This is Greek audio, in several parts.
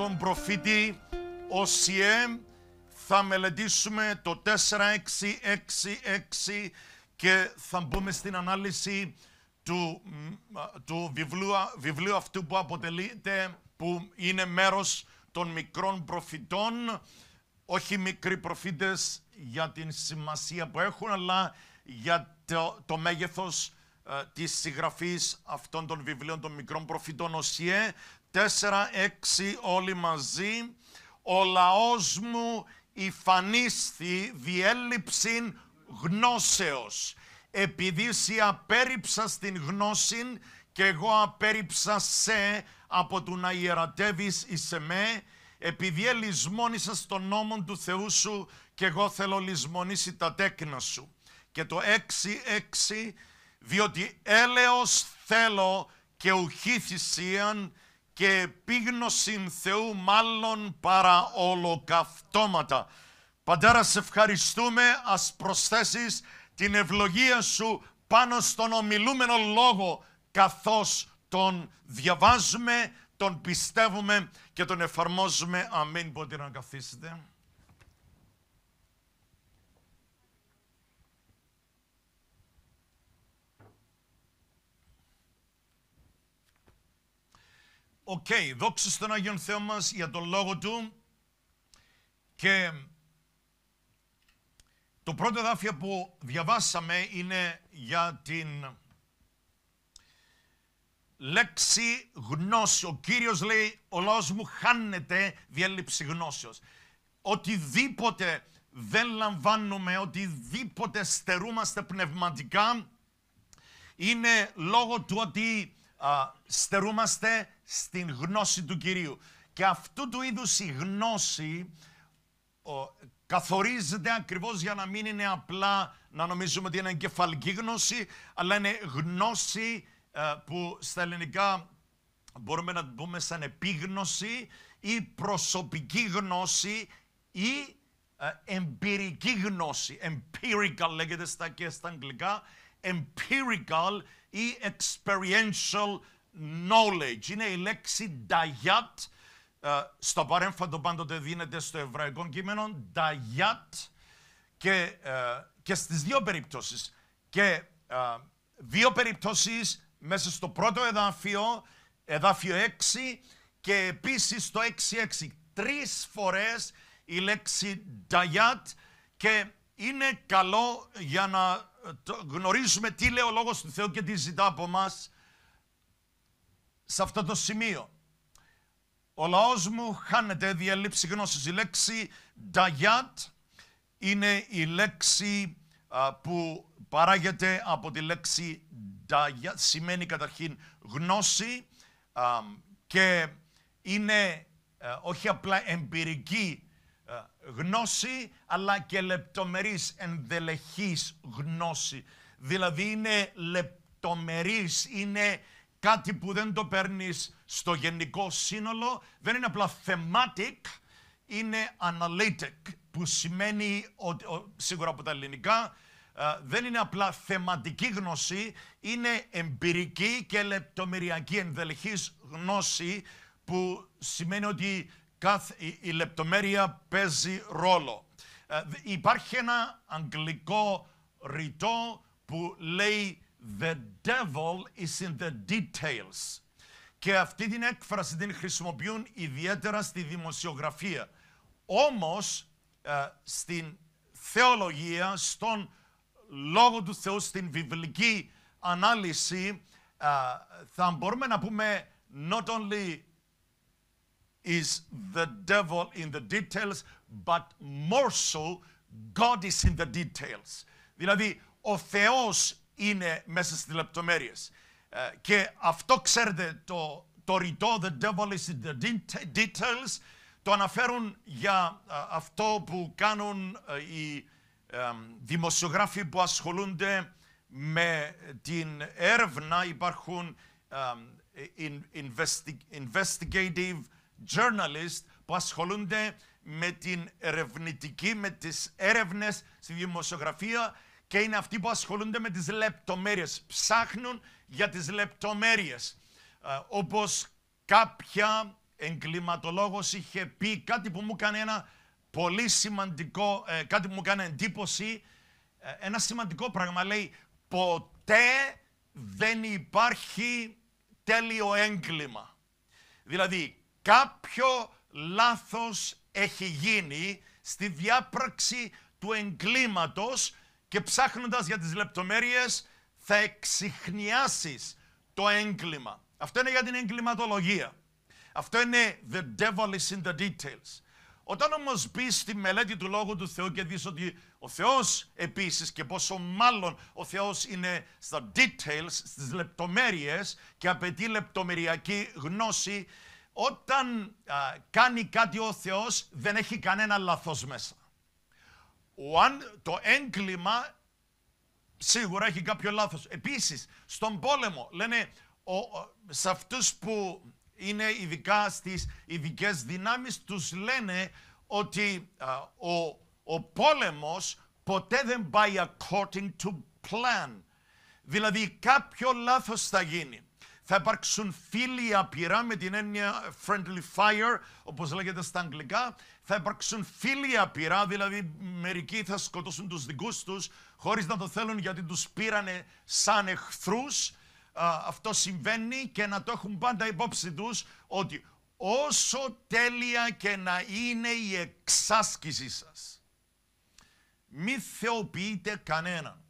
τον προφήτη Οσιέ θα μελετήσουμε το 4666 και θα μπούμε στην ανάλυση του, του βιβλίου, βιβλίου αυτού που αποτελείται, που είναι μέρος των μικρών προφητών, όχι μικροί προφήτες για την σημασία που έχουν, αλλά για το, το μέγεθος ε, της συγγραφής αυτών των βιβλίων των μικρών προφητών οσιέ. 4, 6 όλοι μαζί. Ο λαός μου υφανίσθη διέλειψην γνώσεως. Επειδή σε απέρριψα στην γνώση και εγώ απέρριψα σε από του να ιερατεύεις εις εμέ, επειδή ελισμόνησες τον νόμο του Θεού σου και εγώ θέλω λησμονήσει τα τέκνα σου. Και το 6-6, διότι έλεος θέλω και ουχή θυσίαν και επίγνωσιν Θεού μάλλον παρά ολοκαυτώματα. Πατέρα, σε ευχαριστούμε, ας προσθέσεις την ευλογία σου πάνω στον ομιλούμενο λόγο, καθώς τον διαβάζουμε, τον πιστεύουμε και τον εφαρμόζουμε. Αμήν. Μπορείτε να καθίσετε. Οκ, okay, δόξα στον Άγιον Θεό μας για τον Λόγο Του και το πρώτο εδάφιο που διαβάσαμε είναι για την λέξη γνώση. Ο Κύριος λέει, ο λαός μου χάνεται διέλυψη γνώσεως. Οτιδήποτε δεν λαμβάνουμε, οτιδήποτε στερούμαστε πνευματικά, είναι λόγω του ότι στερούμαστε στην γνώση του Κυρίου. Και αυτού του είδους η γνώση ο, καθορίζεται ακριβώς για να μην είναι απλά να νομίζουμε ότι είναι εγκεφαλική γνώση, αλλά είναι γνώση ε, που στα ελληνικά μπορούμε να την πούμε σαν επίγνωση ή προσωπική γνώση ή ε, εμπειρική γνώση. Empirical λέγεται στα και στα αγγλικά. Empirical ή experiential knowledge. Είναι η λέξη dayat, ε, στο παρέμφατο πάντοτε δίνεται στο εβραϊκό κείμενο, dayat και, ε, και στις δύο περιπτώσεις. Και ε, δύο περιπτώσεις μέσα στο πρώτο εδάφιο, εδάφιο 6 και επίσης το 6-6. Τρεις φορές η λέξη dayat και είναι καλό για να γνωρίζουμε τι λέει ο Λόγος του Θεού και τι ζητά από μας σε αυτό το σημείο. Ο λαός μου χάνεται δια γνώσης. Η λέξη «νταγιάτ» είναι η λέξη που παράγεται από τη λέξη «νταγιάτ». Σημαίνει καταρχήν γνώση και είναι όχι απλά εμπειρική ε, γνώση, αλλά και λεπτομερής, ενδελεχής γνώση. Δηλαδή είναι λεπτομερής, είναι κάτι που δεν το παίρνεις στο γενικό σύνολο, δεν είναι απλά thematic, είναι analytic, που σημαίνει, ότι, σίγουρα από τα ελληνικά, ε, δεν είναι απλά θεματική γνώση, είναι εμπειρική και λεπτομεριακή ενδελεχής γνώση, που σημαίνει ότι κάθε, η, λεπτομέρεια παίζει ρόλο. Ε, υπάρχει ένα αγγλικό ρητό που λέει «The devil is in the details». Και αυτή την έκφραση την χρησιμοποιούν ιδιαίτερα στη δημοσιογραφία. Όμως, ε, στην θεολογία, στον Λόγο του Θεού, στην βιβλική ανάλυση, ε, θα μπορούμε να πούμε «not only is the devil in the details, but more so God is in the details. Δηλαδή, ο Θεός είναι μέσα στις λεπτομέρειες. Ε, και αυτό, ξέρετε, το, το ρητό «The devil is in the details» το αναφέρουν για ε, αυτό που κάνουν ε, οι δημοσιογράφοι που ασχολούνται με την έρευνα. Υπάρχουν investigative journalists που ασχολούνται με την ερευνητική, με τις έρευνες στη δημοσιογραφία και είναι αυτοί που ασχολούνται με τις λεπτομέρειες, ψάχνουν για τις λεπτομέρειες. Ε, όπως κάποια εγκληματολόγος είχε πει κάτι που μου κάνει ένα πολύ σημαντικό, ε, κάτι που μου κάνει εντύπωση, ε, ένα σημαντικό πράγμα. Λέει, ποτέ δεν υπάρχει τέλειο έγκλημα. Δηλαδή, κάποιο λάθος έχει γίνει στη διάπραξη του εγκλήματος και ψάχνοντας για τις λεπτομέρειες θα εξηχνιάσεις το έγκλημα. Αυτό είναι για την εγκληματολογία. Αυτό είναι the devil is in the details. Όταν όμως μπει στη μελέτη του Λόγου του Θεού και δεις ότι ο Θεός επίσης και πόσο μάλλον ο Θεός είναι στα details, στις λεπτομέρειες και απαιτεί λεπτομεριακή γνώση, όταν κάνει κάτι ο Θεός δεν έχει κανένα λαθός μέσα. Ο, αν, το έγκλημα σίγουρα έχει κάποιο λάθος. Επίσης, στον πόλεμο λένε ο, σε αυτούς που είναι ειδικά στις ειδικές δυνάμεις τους λένε ότι ο, ο πόλεμος ποτέ δεν πάει according to plan. Δηλαδή κάποιο λάθος θα γίνει θα υπάρξουν φίλοι απειρά με την έννοια friendly fire, όπως λέγεται στα αγγλικά. Θα υπάρξουν φίλοι απειρά, δηλαδή μερικοί θα σκοτώσουν τους δικούς τους χωρίς να το θέλουν γιατί τους πήρανε σαν εχθρούς. αυτό συμβαίνει και να το έχουν πάντα υπόψη τους ότι όσο τέλεια και να είναι η εξάσκησή σας, μη θεοποιείτε κανέναν,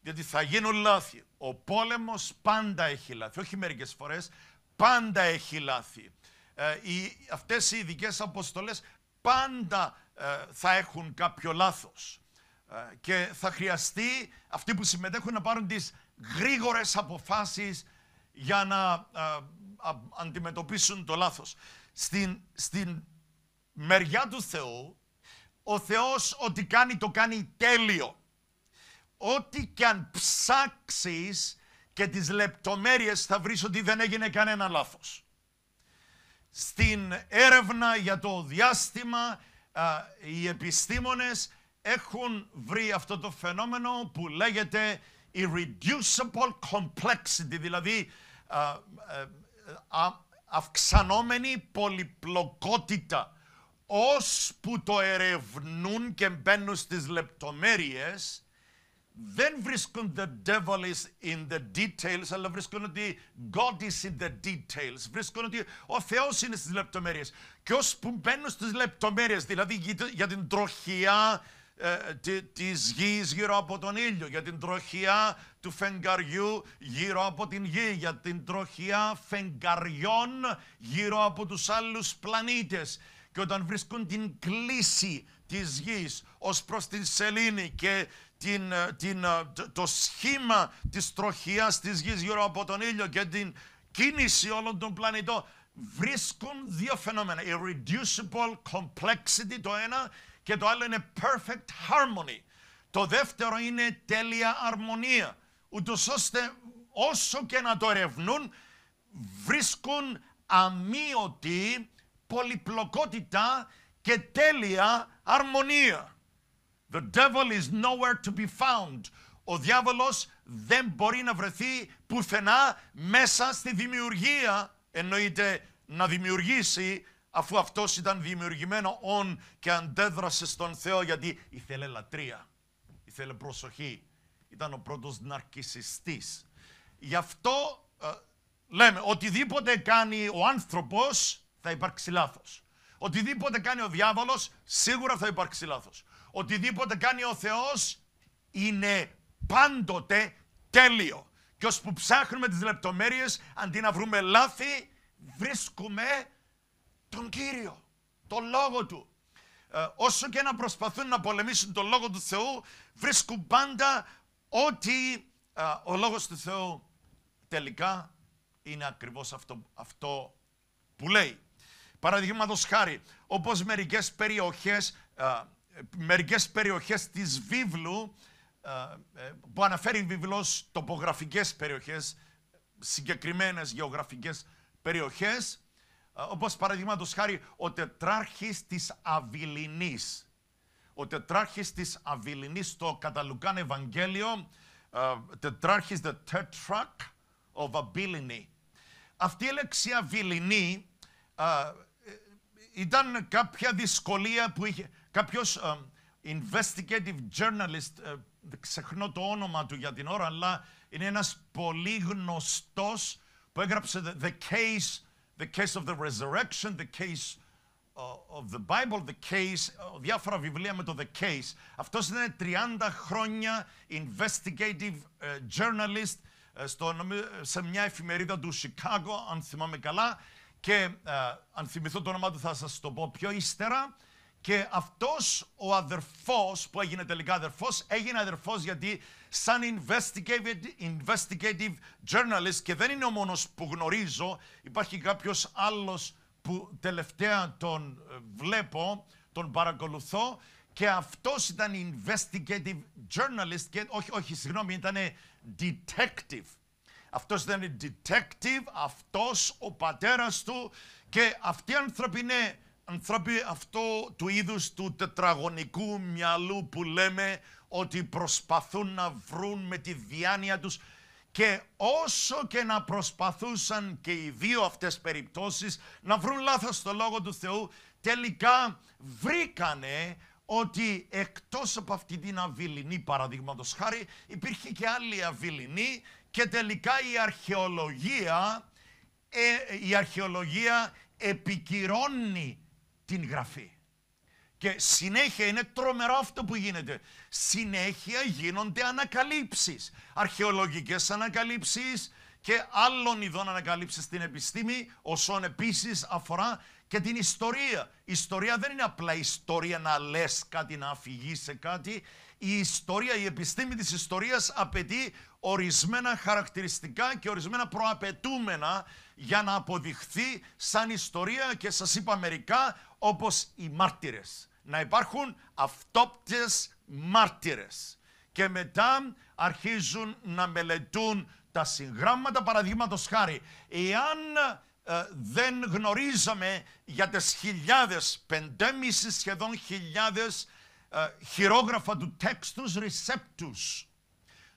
γιατί θα γίνουν λάθη. Ο πόλεμος πάντα έχει λάθη, όχι μερικές φορές, πάντα έχει λάθη. Ε, οι, αυτές οι ειδικές αποστολές πάντα ε, θα έχουν κάποιο λάθος. Ε, και θα χρειαστεί αυτοί που συμμετέχουν να πάρουν τις γρήγορες αποφάσεις για να αντιμετωπίσουν το λάθος. Στην, στην μεριά του Θεού, ο Θεός ό,τι κάνει το κάνει τέλειο ό,τι και αν ψάξεις και τις λεπτομέρειες θα βρεις ότι δεν έγινε κανένα λάθος. Στην έρευνα για το διάστημα οι επιστήμονες έχουν βρει αυτό το φαινόμενο που λέγεται irreducible complexity, δηλαδή αυξανόμενη πολυπλοκότητα. Ως που το ερευνούν και μπαίνουν στις λεπτομέρειες, δεν devil is in the details, αλλά βρίσκονται ότι God is in the details. Βρίσκουν ότι ο Θεός είναι στις λεπτομέρειες. Και ως που μπαίνουν στις λεπτομέρειες, δηλαδή για την τροχιά τη, της γης γύρω από τον ήλιο, για την τροχιά του φεγγαριού γύρω από την γη, για την τροχιά φεγγαριών γύρω από τους άλλους πλανήτες. Και όταν βρίσκουν την κλίση της γης ως προς την σελήνη και την, ε, ε, το σχήμα της τροχιάς της γης γύρω από τον ήλιο και την κίνηση όλων των πλανητών βρίσκουν δύο φαινόμενα. Irreducible complexity το ένα και το άλλο είναι perfect harmony. Το δεύτερο είναι τέλεια αρμονία. Ούτως ώστε όσο και να το ερευνούν βρίσκουν αμύωτη πολυπλοκότητα και τέλεια αρμονία. The devil is nowhere to be found. Ο διάβολος δεν μπορεί να βρεθεί πουθενά μέσα στη δημιουργία, εννοείται να δημιουργήσει, αφού αυτός ήταν δημιουργημένο όν και αντέδρασε στον Θεό, γιατί ήθελε λατρεία, ήθελε προσοχή. Ήταν ο πρώτος ναρκισιστής. Γι' αυτό ε, λέμε, οτιδήποτε κάνει ο άνθρωπος θα υπάρξει λάθος. Οτιδήποτε κάνει ο διάβολος σίγουρα θα υπάρξει λάθος. Οτιδήποτε κάνει ο Θεός είναι πάντοτε τέλειο. Και ως που ψάχνουμε τις λεπτομέρειες, αντί να βρούμε λάθη, βρίσκουμε τον Κύριο, τον Λόγο Του. Ε, όσο και να προσπαθούν να πολεμήσουν τον Λόγο του Θεού, βρίσκουν πάντα ότι ε, ο Λόγος του Θεού τελικά είναι ακριβώς αυτό, αυτό που λέει. Παραδείγματος χάρη, όπως μερικές περιοχές ε, μερικές περιοχές της βίβλου ε, ε, που αναφέρει βίβλος τοπογραφικές περιοχές, συγκεκριμένες γεωγραφικές περιοχές, ε, όπως παραδείγματος χάρη ο τετράρχης της Αβιλινής. Ο τετράρχης της Αβιλινής στο Καταλουκάν Ευαγγέλιο, τετράρχης the tetrarch of Abilene. Αυτή η λέξη Αβιλινή ήταν κάποια δυσκολία που είχε, Κάποιος ε, investigative journalist, uh, ξεχνώ το όνομα του για την ώρα, αλλά είναι ένας πολύ γνωστός που έγραψε the, case, the case of the resurrection, the case ε, of the Bible, the case, διάφορα βιβλία με το the case. Αυτός είναι 30 χρόνια investigative journalist στο, σε μια εφημερίδα του Chicago, αν θυμάμαι καλά, και αν θυμηθώ το όνομά του θα σας το πω πιο ύστερα. Και αυτός ο αδερφός που έγινε τελικά αδερφός, έγινε αδερφός γιατί σαν investigative, journalist και δεν είναι ο μόνος που γνωρίζω, υπάρχει κάποιος άλλος που τελευταία τον ε, βλέπω, τον παρακολουθώ και αυτός ήταν investigative journalist και όχι, όχι, συγγνώμη, ήταν detective. Αυτός ήταν detective, αυτός ο πατέρας του και αυτοί οι άνθρωποι είναι ανθρώποι αυτό του είδους του τετραγωνικού μυαλού που λέμε ότι προσπαθούν να βρουν με τη διάνοια τους και όσο και να προσπαθούσαν και οι δύο αυτές περιπτώσεις να βρουν λάθος στο Λόγο του Θεού, τελικά βρήκανε ότι εκτός από αυτή την αβυλινή παραδείγματος χάρη υπήρχε και άλλη αβυλινή και τελικά η αρχαιολογία, ε, η αρχαιολογία επικυρώνει την Γραφή. Και συνέχεια είναι τρομερό αυτό που γίνεται. Συνέχεια γίνονται ανακαλύψεις. Αρχαιολογικές ανακαλύψεις και άλλων ειδών ανακαλύψεις στην επιστήμη, όσον επίσης αφορά και την ιστορία. Η ιστορία δεν είναι απλά ιστορία να λες κάτι, να σε κάτι. Η ιστορία, η επιστήμη της ιστορίας απαιτεί ορισμένα χαρακτηριστικά και ορισμένα προαπαιτούμενα για να αποδειχθεί σαν ιστορία και σας είπα μερικά όπως οι μάρτυρες. Να υπάρχουν αυτόπτες μάρτυρες. Και μετά αρχίζουν να μελετούν τα συγγράμματα παραδείγματος χάρη. Εάν ε, δεν γνωρίζαμε για τις χιλιάδες, πεντέμιση σχεδόν χιλιάδες ε, χειρόγραφα του τέξτους ρησεπτούς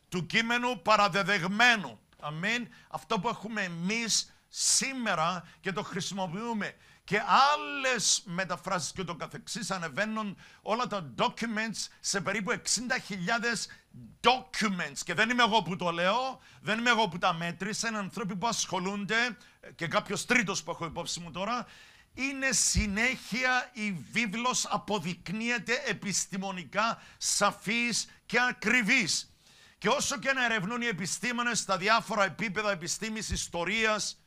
του κείμενου παραδεδεγμένου. Αμήν. Αυτό που έχουμε εμείς σήμερα και το χρησιμοποιούμε και άλλες μεταφράσεις και το καθεξής ανεβαίνουν όλα τα documents σε περίπου 60.000 documents. Και δεν είμαι εγώ που το λέω, δεν είμαι εγώ που τα μέτρησα, είναι ανθρώποι που ασχολούνται ε, και κάποιος τρίτος που έχω υπόψη μου τώρα, είναι συνέχεια η βίβλος αποδεικνύεται επιστημονικά σαφής και ακριβής. Και όσο και να ερευνούν οι επιστήμονες στα διάφορα επίπεδα επιστήμης, ιστορίας,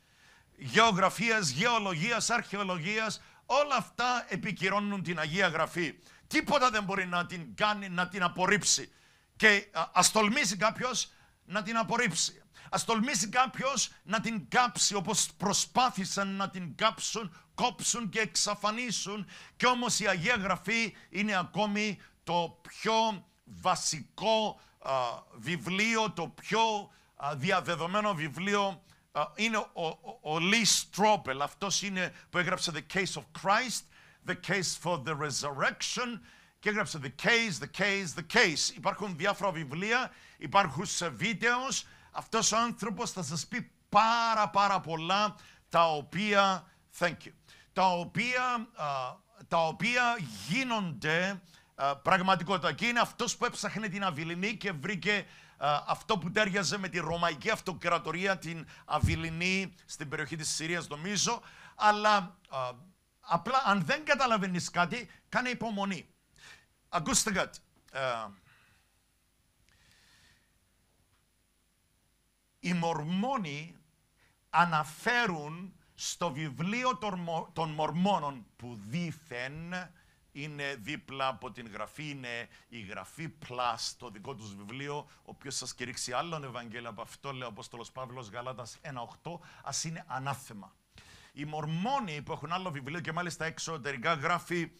γεωγραφίας, γεωλογίας, αρχαιολογίας, όλα αυτά επικυρώνουν την Αγία Γραφή. Τίποτα δεν μπορεί να την κάνει, να την απορρίψει. Και ας τολμήσει κάποιος να την απορρίψει. Ας τολμήσει κάποιος να την κάψει όπως προσπάθησαν να την κάψουν, κόψουν και εξαφανίσουν. Και όμως η Αγία Γραφή είναι ακόμη το πιο βασικό βιβλίο, το πιο διαδεδομένο βιβλίο είναι ο, ο, ο Αυτός είναι που έγραψε The Case of Christ, The Case for the Resurrection και έγραψε The Case, The Case, The Case. Υπάρχουν διάφορα βιβλία, υπάρχουν σε βίντεος. Αυτός ο άνθρωπος θα σας πει πάρα πάρα πολλά τα οποία, thank you, τα οποία, τα οποία γίνονται πραγματικότητα. Και είναι αυτός που έψαχνε την Αβιλίνη και βρήκε ε, αυτό που τέριαζε με τη Ρωμαϊκή Αυτοκρατορία, την Αβυλινή, στην περιοχή της Συρίας νομίζω, αλλά ε, απλά αν δεν καταλαβαίνεις κάτι, κάνε υπομονή. Ακούστε κάτι. Ε, οι Μορμόνοι αναφέρουν στο βιβλίο των Μορμόνων που δήθεν είναι δίπλα από την γραφή, είναι η γραφή Plus, το δικό τους βιβλίο, ο οποίος σας κηρύξει άλλον Ευαγγέλιο από αυτό, λέει ο Απόστολος Παύλος Γαλάτας 1.8, ας είναι ανάθεμα. Οι Μορμόνοι που έχουν άλλο βιβλίο και μάλιστα εξωτερικά γράφει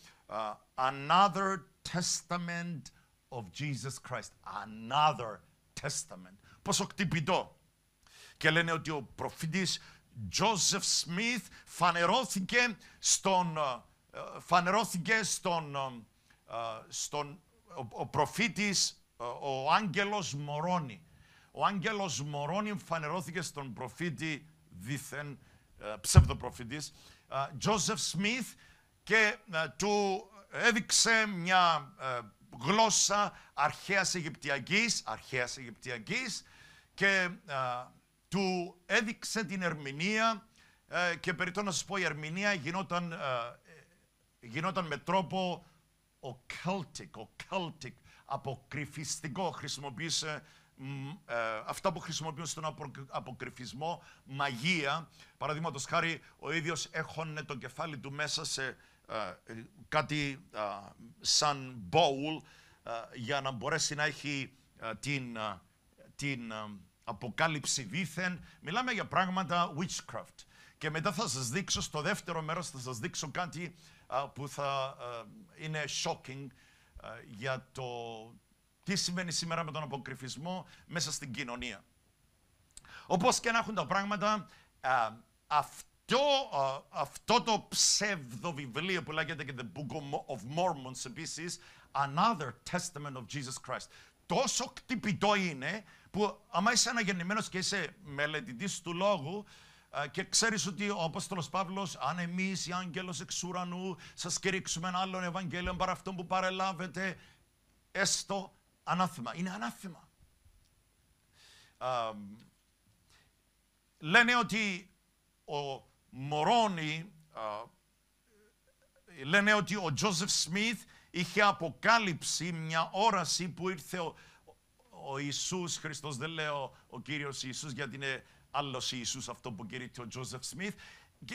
Another Testament of Jesus Christ. Another Testament. Πόσο κτυπητό. Και λένε ότι ο προφήτης Joseph Smith φανερώθηκε στον uh, ε, φανερώθηκε στον, ε, ε, στον ο, ο προφήτης, ο άγγελος Μωρώνη. Ο άγγελος Μωρώνη φανερώθηκε στον προφήτη δίθεν, ψευδοπροφήτης, Τζόσεφ Σμιθ και του έδειξε μια γλώσσα αρχαίας Αιγυπτιακής, αρχαίας Αιγυπτιακής και του έδειξε την ερμηνεία και περί να σας πω η ερμηνεία γινόταν γινόταν με τρόπο occultic, αποκρυφιστικό, χρησιμοποίησε ε, αυτά που χρησιμοποιούν στον αποκρυφισμό, μαγεία. Παραδείγματος χάρη, ο ίδιος έχωνε το κεφάλι του μέσα σε ε, κάτι ε, σαν μπόουλ για να μπορέσει να έχει την, την αποκάλυψη δήθεν. Μιλάμε για πράγματα witchcraft. Και μετά θα σας δείξω, στο δεύτερο μέρος θα σας δείξω κάτι που θα είναι shocking για το τι σημαίνει σήμερα με τον αποκρυφισμό μέσα στην κοινωνία. Όπως και να έχουν τα πράγματα, αυτό, αυτό το ψεύδο βιβλίο που λέγεται και The Book of Mormons επίσης, Another Testament of Jesus Christ, τόσο κτυπητό είναι που άμα είσαι αναγεννημένος και είσαι μελετητής του λόγου, ε, και ξέρεις ότι ο Απόστολος Παύλος, αν εμείς οι άγγελος εξ ουρανού σας κηρύξουμε άλλον Ευαγγέλιο παρά αυτό που παρελάβετε, έστω ανάθημα. Είναι ανάθημα. Ε, λένε ότι ο Μωρόνι, ε, λένε ότι ο Τζόσεφ Σμιθ είχε αποκάλυψει μια όραση που ήρθε ο, ο Ιησούς Χριστός, δεν λέω ο Κύριος Ιησούς γιατί είναι άλλος Ιησούς αυτό που κηρύττει ο Τζόσεφ Σμιθ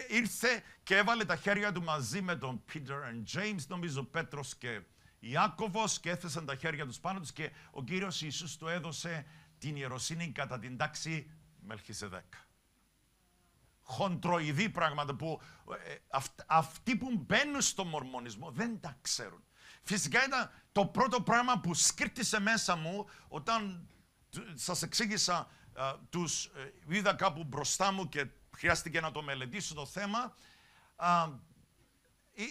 ήρθε και έβαλε τα χέρια του μαζί με τον Πίτερ και James, νομίζω Πέτρος και Ιάκωβος και έθεσαν τα χέρια τους πάνω τους και ο Κύριος Ιησούς του έδωσε την ιεροσύνη κατά την τάξη Μελχιζεδέκ. Χοντροειδή πράγματα που ε, αυτοί που μπαίνουν στο μορμονισμό δεν τα ξέρουν. Φυσικά ήταν το πρώτο πράγμα που σκύρτησε μέσα μου όταν σας εξήγησα α, τους ε, είδα κάπου μπροστά μου και χρειάστηκε να το μελετήσω το θέμα. Α,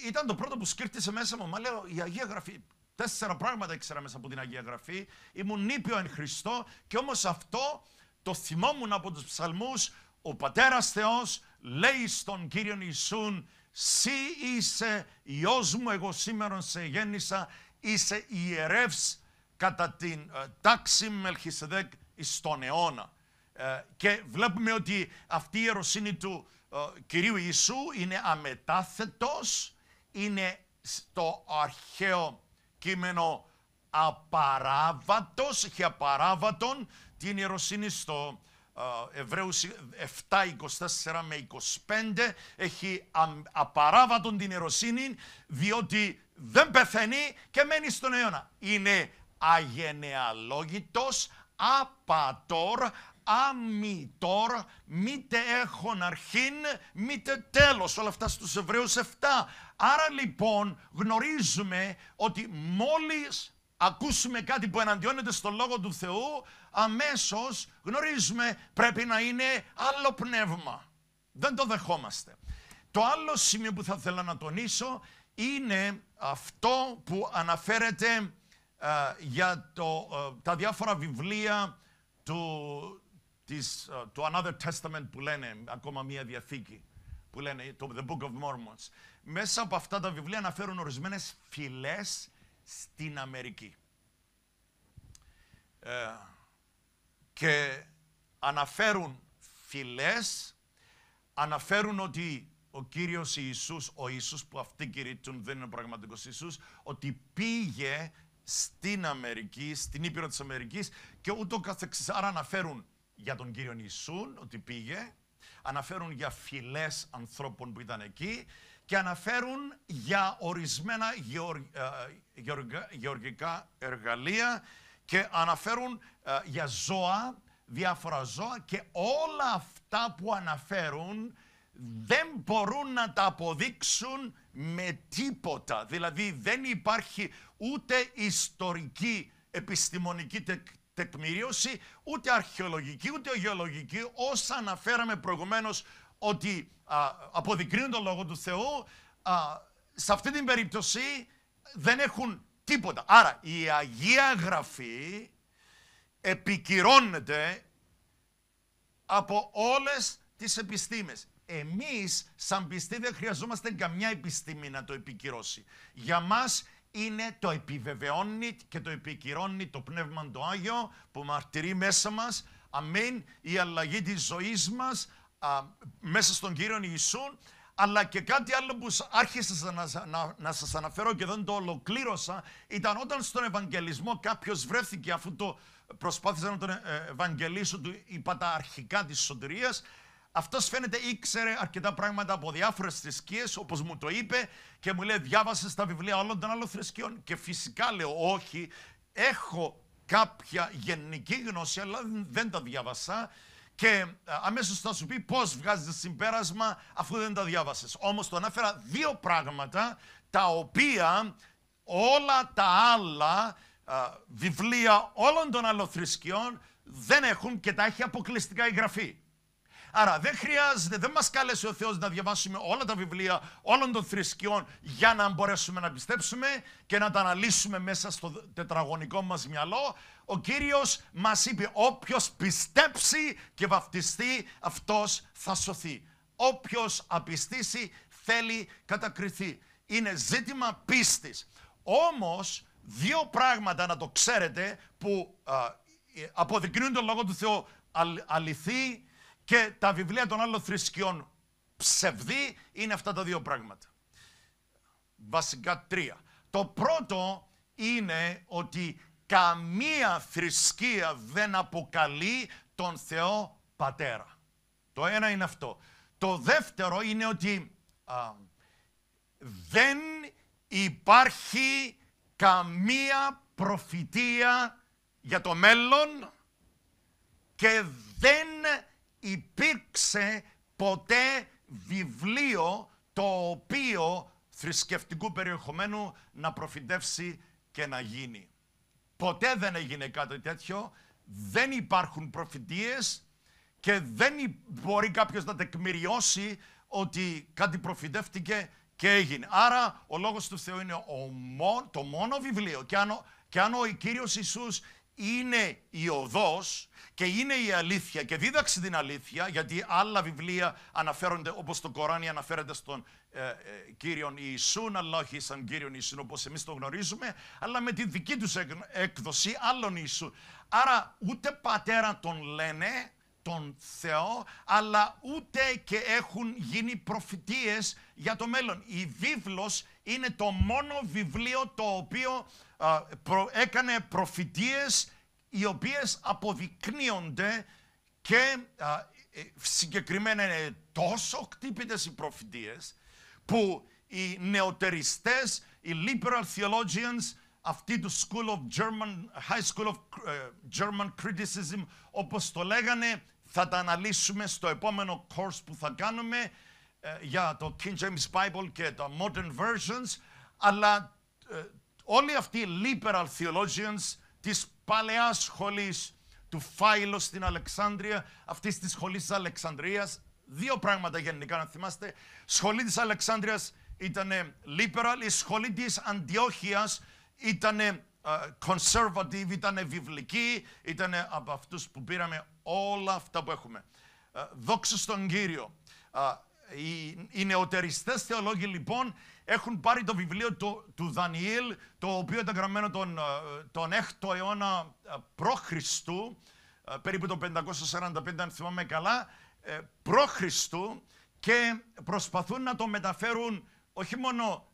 ήταν το πρώτο που σκύρτησε μέσα μου. Μα λέω, η Αγία Γραφή, τέσσερα πράγματα ήξερα μέσα από την Αγία Γραφή. Ήμουν νήπιο εν Χριστώ και όμως αυτό το θυμόμουν από τους ψαλμούς. Ο Πατέρας Θεός λέει στον Κύριον Ιησούν, «Συ είσαι Υιός μου, εγώ σήμερα σε γέννησα, είσαι ιερεύς κατά την ε, τάξη Μελχισεδέκ στον αιώνα. Ε, και βλέπουμε ότι αυτή η ιεροσύνη του ε, Κυρίου Ιησού είναι αμετάθετος, είναι στο αρχαίο κείμενο απαράβατος, έχει απαράβατον την ιεροσύνη στο ε, Εβραίους 7, 24 με 25, έχει απαράβατον την ιεροσύνη διότι δεν πεθαίνει και μένει στον αιώνα. Είναι αγενεαλόγητος, απατόρ, αμυτορ, μήτε έχουν αρχήν, μήτε τέλος. Όλα αυτά στους Εβραίους 7. Άρα λοιπόν γνωρίζουμε ότι μόλις ακούσουμε κάτι που εναντιώνεται στο Λόγο του Θεού, αμέσως γνωρίζουμε πρέπει να είναι άλλο πνεύμα. Δεν το δεχόμαστε. Το άλλο σημείο που θα ήθελα να τονίσω είναι αυτό που αναφέρεται ε, για ε, τα διάφορα βιβλία του, ε, του Another Testament που λένε, ακόμα μία διαθήκη, που λένε το The Book of Mormons. Μέσα από αυτά τα βιβλία αναφέρουν ορισμένες φυλές στην Αμερική. και αναφέρουν φυλές, αναφέρουν ότι ο Κύριος Ιησούς, ο Ιησούς που αυτοί κηρύττουν δεν είναι ο πραγματικός Ιησούς, ότι πήγε στην Αμερική, στην Ήπειρο της Αμερικής και ούτω καθεξής. Άρα αναφέρουν για τον Κύριο Ιησούν ότι πήγε, αναφέρουν για φυλές ανθρώπων που ήταν εκεί και αναφέρουν για ορισμένα ε, γεωργικά εργαλεία και αναφέρουν ε, για ζώα, διάφορα ζώα και όλα αυτά που αναφέρουν δεν μπορούν να τα αποδείξουν με τίποτα. Δηλαδή δεν υπάρχει ούτε ιστορική επιστημονική τεκμηρίωση, ούτε αρχαιολογική, ούτε γεωλογική, όσα αναφέραμε προηγουμένως ότι α, αποδεικνύουν τον Λόγο του Θεού, α, σε αυτή την περίπτωση δεν έχουν τίποτα. Άρα η Αγία Γραφή επικυρώνεται από όλες τις επιστήμες εμείς σαν πιστοί δεν χρειαζόμαστε καμιά επιστήμη να το επικυρώσει. Για μας είναι το επιβεβαιώνει και το επικυρώνει το Πνεύμα το Άγιο που μαρτυρεί μέσα μας. Αμήν, η αλλαγή της ζωής μας μέσα στον Κύριο Ιησού. Αλλά και κάτι άλλο που άρχισα να, να, να σας αναφέρω και δεν το ολοκλήρωσα ήταν όταν στον Ευαγγελισμό κάποιος βρέθηκε αφού το προσπάθησε να τον ε, ε, ευαγγελίσουν του, είπα τα αρχικά της σωτηρίας αυτός φαίνεται ήξερε αρκετά πράγματα από διάφορες θρησκείες, όπως μου το είπε, και μου λέει: Διάβασε τα βιβλία όλων των άλλων θρησκείων. Και φυσικά λέω: Όχι, έχω κάποια γενική γνώση, αλλά δεν τα διάβασα. Και ε, αμέσως θα σου πει πώς βγάζεις συμπέρασμα αφού δεν τα διάβασες. Όμως το ανέφερα δύο πράγματα τα οποία όλα τα άλλα α, ε, βιβλία όλων των άλλων θρησκειών δεν έχουν και τα έχει αποκλειστικά η γραφή. Άρα δεν χρειάζεται, δεν μας κάλεσε ο Θεός να διαβάσουμε όλα τα βιβλία όλων των θρησκειών για να μπορέσουμε να πιστέψουμε και να τα αναλύσουμε μέσα στο τετραγωνικό μας μυαλό. Ο Κύριος μας είπε: όποιος πιστέψει και βαφτιστεί, αυτός θα σωθεί. Όποιος απιστήσει, θέλει κατακριθεί. Είναι ζήτημα πίστης. Όμως, δύο πράγματα να το ξέρετε που α, ε, αποδεικνύουν τον Λόγο του Θεού αληθή και τα βιβλία των άλλων θρησκειών ψευδή είναι αυτά τα δύο πράγματα. Βασικά τρία. Το πρώτο είναι ότι καμία θρησκεία δεν αποκαλεί τον Θεό Πατέρα. Το ένα είναι αυτό. Το δεύτερο είναι ότι δεν υπάρχει καμία προφητεία για το μέλλον και δεν υπήρξε ποτέ βιβλίο το οποίο θρησκευτικού περιεχομένου να προφητεύσει και να γίνει. Ποτέ δεν έγινε κάτι τέτοιο, δεν υπάρχουν προφητείες και δεν μπορεί κάποιος να τεκμηριώσει ότι κάτι προφητεύτηκε και έγινε. Άρα ο Λόγος του Θεού είναι ο, το μόνο βιβλίο και αν, ο, και αν ο Κύριος Ιησούς είναι η οδός και είναι η αλήθεια και δίδαξε την αλήθεια γιατί άλλα βιβλία αναφέρονται όπως το Κοράνι αναφέρεται στον ε, ε, Κύριον Ιησούν αλλά όχι σαν Κύριον Ιησούν όπως εμείς το γνωρίζουμε αλλά με τη δική τους έκδοση άλλων Ιησούν. Άρα ούτε πατέρα τον λένε τον Θεό αλλά ούτε και έχουν γίνει προφητείες για το μέλλον. Η βίβλος είναι το μόνο βιβλίο το οποίο έκανε προφητείες οι οποίες αποδεικνύονται και ε, συγκεκριμένα είναι τόσο χτύπητες οι προφητείες που οι νεοτεριστές, οι liberal theologians, αυτή του School of German, High School of ε, German Criticism, όπως το λέγανε, θα τα αναλύσουμε στο επόμενο course που θα κάνουμε. Ε, για το King James Bible και τα Modern Versions, αλλά ε, όλοι αυτοί οι liberal theologians της παλαιάς σχολής του Φάιλο στην Αλεξάνδρεια, αυτής της σχολής της Αλεξανδρίας Δύο πράγματα γενικά να θυμάστε. Σχολή της Αλεξάνδρειας ήταν liberal, η σχολή της Αντιόχειας ήταν ε, conservative, ήταν βιβλική, ήταν από αυτούς που πήραμε όλα αυτά που έχουμε. Δόξα στον κύριο οι, οι νεοτεριστές θεολόγοι λοιπόν έχουν πάρει το βιβλίο του, του Δανιήλ, το οποίο ήταν γραμμένο τον, ε, τον 6ο αιώνα ε, π.Χ., ε, περίπου το 545 αν θυμάμαι καλά, π.Χ. και προσπαθούν να το μεταφέρουν, όχι μόνο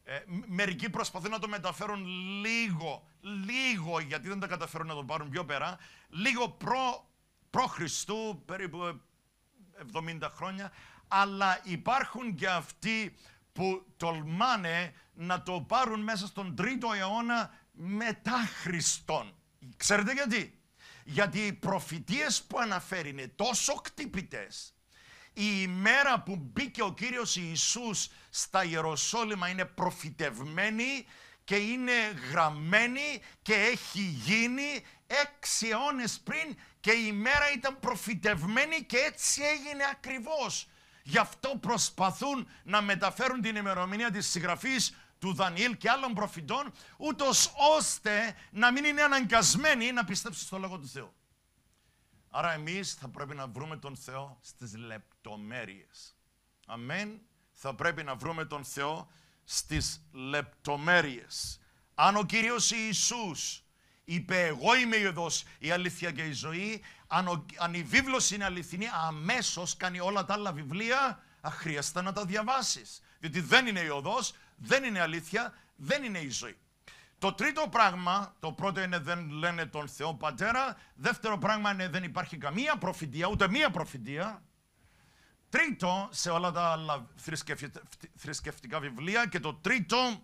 μερικοί προσπαθούν να το μεταφέρουν λίγο, λίγο, γιατί δεν τα καταφέρουν να το πάρουν πιο πέρα, λίγο προ, προ Χριστού, περίπου 70 χρόνια, αλλά υπάρχουν και αυτοί που τολμάνε να το πάρουν μέσα στον τρίτο αιώνα μετά Χριστόν. Ξέρετε γιατί. Γιατί οι προφητείες που αναφέρει είναι τόσο κτύπητες. Η ημέρα που μπήκε ο Κύριος Ιησούς στα Ιεροσόλυμα είναι προφητευμένη και είναι γραμμένη και έχει γίνει έξι αιώνες πριν και η μέρα ήταν προφητευμένη και έτσι έγινε ακριβώς. Γι' αυτό προσπαθούν να μεταφέρουν την ημερομηνία της συγγραφής του Δανιήλ και άλλων προφητών, ούτως ώστε να μην είναι αναγκασμένοι να πιστέψουν στο Λόγο του Θεού. Άρα εμείς θα πρέπει να βρούμε τον Θεό στις λεπτομέρειες. Αμέν. Θα πρέπει να βρούμε τον Θεό στις λεπτομέρειες. Αν ο Κύριος Ιησούς είπε εγώ είμαι η η αλήθεια και η ζωή. Αν, αν η βίβλος είναι αληθινή, αμέσως κάνει όλα τα άλλα βιβλία αχρίαστα να τα διαβάσεις. Διότι δεν είναι η οδός, δεν είναι αλήθεια, δεν είναι η ζωή. Το τρίτο πράγμα, το πρώτο είναι δεν λένε τον Θεό Πατέρα. Δεύτερο πράγμα είναι δεν υπάρχει καμία προφητεία, ούτε μία προφητεία. Τρίτο, σε όλα τα άλλα θρησκευτικά βιβλία. Και το τρίτο,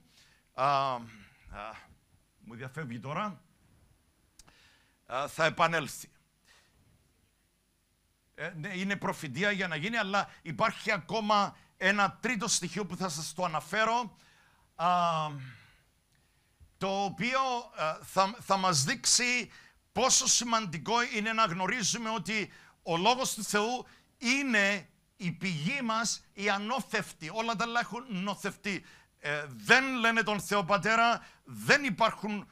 α, α, μου διαφεύγει τώρα, θα επανέλθει. Ε, ναι, είναι προφητεία για να γίνει, αλλά υπάρχει ακόμα ένα τρίτο στοιχείο που θα σας το αναφέρω, το οποίο θα, θα μας δείξει πόσο σημαντικό είναι να γνωρίζουμε ότι ο Λόγος του Θεού είναι η πηγή μας, η ανώθευτη. Όλα τα άλλα έχουν νοθευτεί. Ε, δεν λένε τον Θεό Πατέρα, δεν υπάρχουν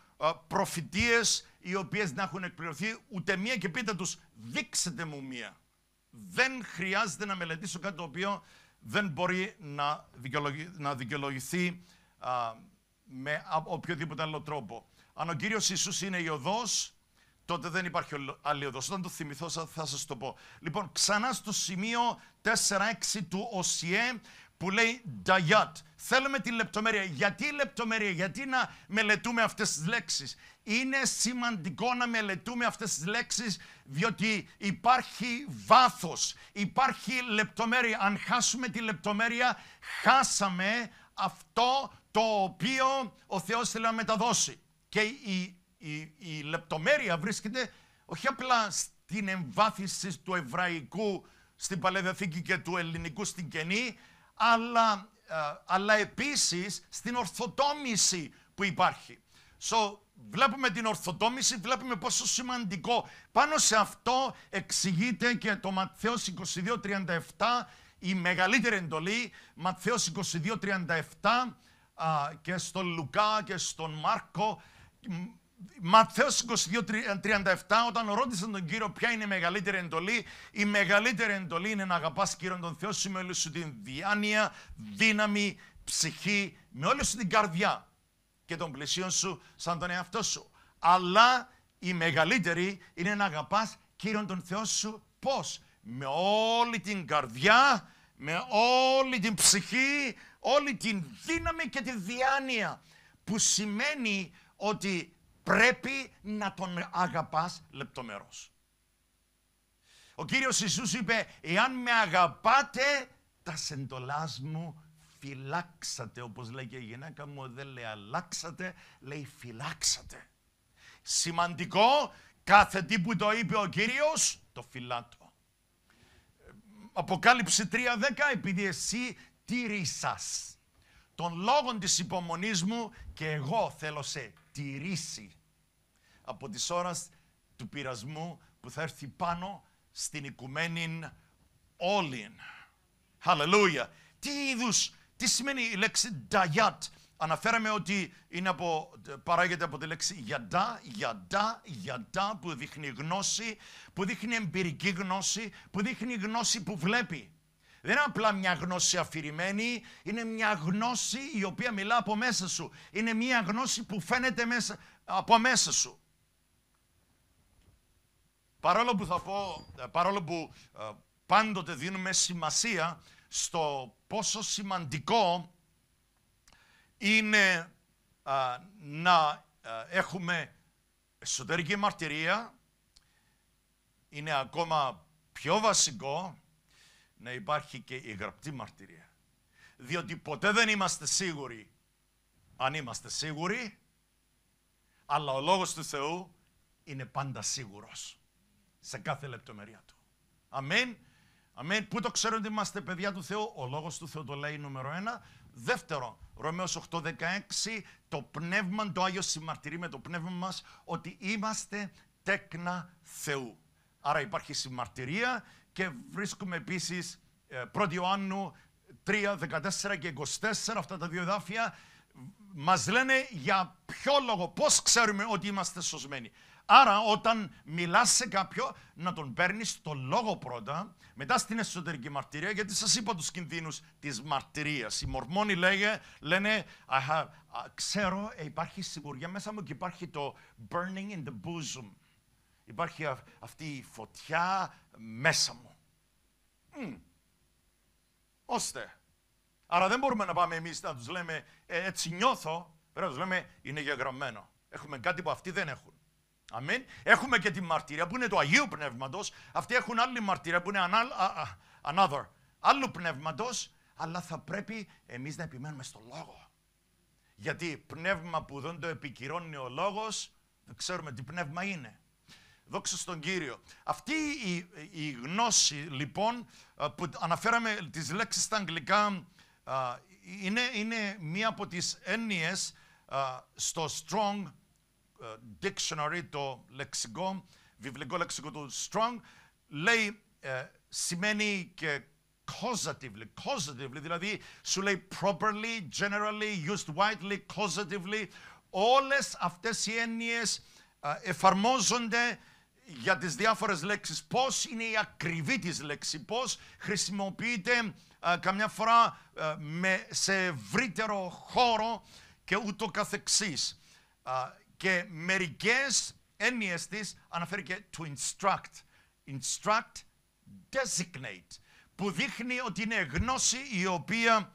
προφητείες, οι οποίες να έχουν εκπληρωθεί ούτε μία και πείτε τους δείξετε μου μία. Δεν χρειάζεται να μελετήσω κάτι το οποίο δεν μπορεί να, να δικαιολογηθεί με οποιοδήποτε άλλο τρόπο. Αν ο Κύριος Ιησούς είναι η οδός, τότε δεν υπάρχει άλλη οδός. Όταν το θυμηθώ θα σας το πω. Λοιπόν, ξανά στο σημείο 4-6 του ΟΣΙΕ που λέει Dayat. Θέλουμε τη λεπτομέρεια. Γιατί η λεπτομέρεια, γιατί να μελετούμε αυτές τις λέξεις. Είναι σημαντικό να μελετούμε αυτές τις λέξεις, διότι υπάρχει βάθος, υπάρχει λεπτομέρεια. Αν χάσουμε τη λεπτομέρεια, χάσαμε αυτό το οποίο ο Θεός θέλει να μεταδώσει. Και η, η, η λεπτομέρεια βρίσκεται όχι απλά στην εμβάθυνση του εβραϊκού στην Παλαιδιαθήκη και του ελληνικού στην Κενή, αλλά, ε, αλλά επίσης στην ορθοτόμηση που υπάρχει. So, βλέπουμε την ορθοτόμηση, βλέπουμε πόσο σημαντικό. Πάνω σε αυτό εξηγείται και το Ματθαίος 22.37, η μεγαλύτερη εντολή, Ματθαίος 22.37 και στον Λουκά και στον Μάρκο, Μαθαίος 22.37 ε, όταν ρώτησαν τον Κύριο ποια είναι η μεγαλύτερη εντολή η μεγαλύτερη εντολή είναι να αγαπάς κύριο τον Θεό σου με όλη σου την διάνοια, δύναμη, ψυχή με όλη σου την καρδιά και τον πλησίον σου σαν τον εαυτό σου. Αλλά η μεγαλύτερη είναι να αγαπάς κύριο τον Θεό σου πώς? Με όλη την καρδιά, με όλη την ψυχή, όλη την δύναμη και τη διάνοια που σημαίνει ότι πρέπει να τον αγαπάς λεπτομερώς. Ο Κύριος Ιησούς είπε, εάν με αγαπάτε, τα σεντολάς μου φυλάξατε, όπως λέει και η γυναίκα μου, δεν λέει αλλάξατε, λέει φυλάξατε. Σημαντικό, κάθε τι που το είπε ο Κύριος, το φυλάτω. Αποκάλυψη 3.10, επειδή εσύ τήρησας τον λόγο της υπομονής μου και εγώ θέλω σε τηρήσει από τις ώρες του πειρασμού που θα έρθει πάνω στην οικουμένη όλην. Χάλλελουια Τι είδους, τι σημαίνει η λέξη νταγιάτ. Αναφέραμε ότι είναι από, παράγεται από τη λέξη γιαντά, γιαντά, γιαντά που δείχνει γνώση, που δείχνει εμπειρική γνώση, που δείχνει γνώση που βλέπει. Δεν είναι απλά μια γνώση αφηρημένη, είναι μια γνώση η οποία μιλά από μέσα σου. Είναι μια γνώση που φαίνεται μέσα, από μέσα σου. Παρόλο που θα πω, παρόλο που ε, πάντοτε δίνουμε σημασία στο πόσο σημαντικό είναι ε, να ε, έχουμε εσωτερική μαρτυρία, είναι ακόμα πιο βασικό να υπάρχει και η γραπτή μαρτυρία. Διότι ποτέ δεν είμαστε σίγουροι αν είμαστε σίγουροι, αλλά ο Λόγος του Θεού είναι πάντα σίγουρος σε κάθε λεπτομερία του. Αμήν. Αμήν. Πού το ξέρουν ότι είμαστε παιδιά του Θεού. Ο Λόγος του Θεού το λέει νούμερο ένα. Δεύτερο, Ρωμαίος 8.16, το πνεύμα, το Άγιος συμμαρτυρεί με το πνεύμα μας ότι είμαστε τέκνα Θεού. Άρα υπάρχει συμμαρτυρία και βρίσκουμε επίσης 1η ε, Ιωάννου 3, 14 και 24, αυτά τα δύο εδάφια, μας λένε για ποιο λόγο, Πώς ξέρουμε ότι είμαστε σωσμένοι. Άρα όταν μιλάς σε κάποιον να τον παίρνεις το λόγο πρώτα, μετά στην εσωτερική μαρτυρία, γιατί σας είπα τους κινδύνους της μαρτυρίας. Οι μορμόνοι λένε, have, ξέρω ε, υπάρχει σιγουριά μέσα μου και υπάρχει το burning in the bosom. Υπάρχει αυτή η φωτιά μέσα μου. Ώστε. Άρα δεν μπορούμε να πάμε εμείς να τους λέμε «Ε, έτσι νιώθω, πρέπει να τους λέμε είναι γεγραμμένο. Έχουμε κάτι που αυτοί δεν έχουν. Αμήν. Έχουμε και τη μαρτυρία που είναι του Αγίου Πνεύματος. Αυτοί έχουν άλλη μαρτυρία που είναι another. Άλλου πνεύματος, αλλά θα πρέπει εμείς να επιμένουμε στο λόγο. Γιατί πνεύμα που δεν το επικυρώνει ο λόγος, δεν ξέρουμε τι πνεύμα είναι. Δόξα στον Κύριο. Αυτή η, γνώση λοιπόν που αναφέραμε τις λέξεις στα αγγλικά είναι, είναι μία από τις έννοιες στο Strong Dictionary, το λεξικό, βιβλικό λεξικό του Strong, λέει, ε, σημαίνει και causatively, causatively, δηλαδή σου λέει properly, generally, used widely, causatively. Όλες αυτές οι έννοιες εφαρμόζονται για τις διάφορες λέξεις, πώς είναι η ακριβή της λέξη, πώς χρησιμοποιείται ε, καμιά φορά ε, με, σε ευρύτερο χώρο και ούτω καθεξής. Ε, και μερικές έννοιες της αναφέρει και to instruct, instruct, designate, που δείχνει ότι είναι γνώση η οποία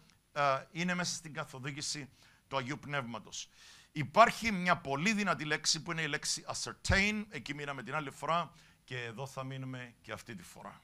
είναι μέσα στην καθοδήγηση του Αγίου Πνεύματος. Υπάρχει μια πολύ δυνατή λέξη που είναι η λέξη ascertain. Εκεί μείναμε την άλλη φορά και εδώ θα μείνουμε και αυτή τη φορά.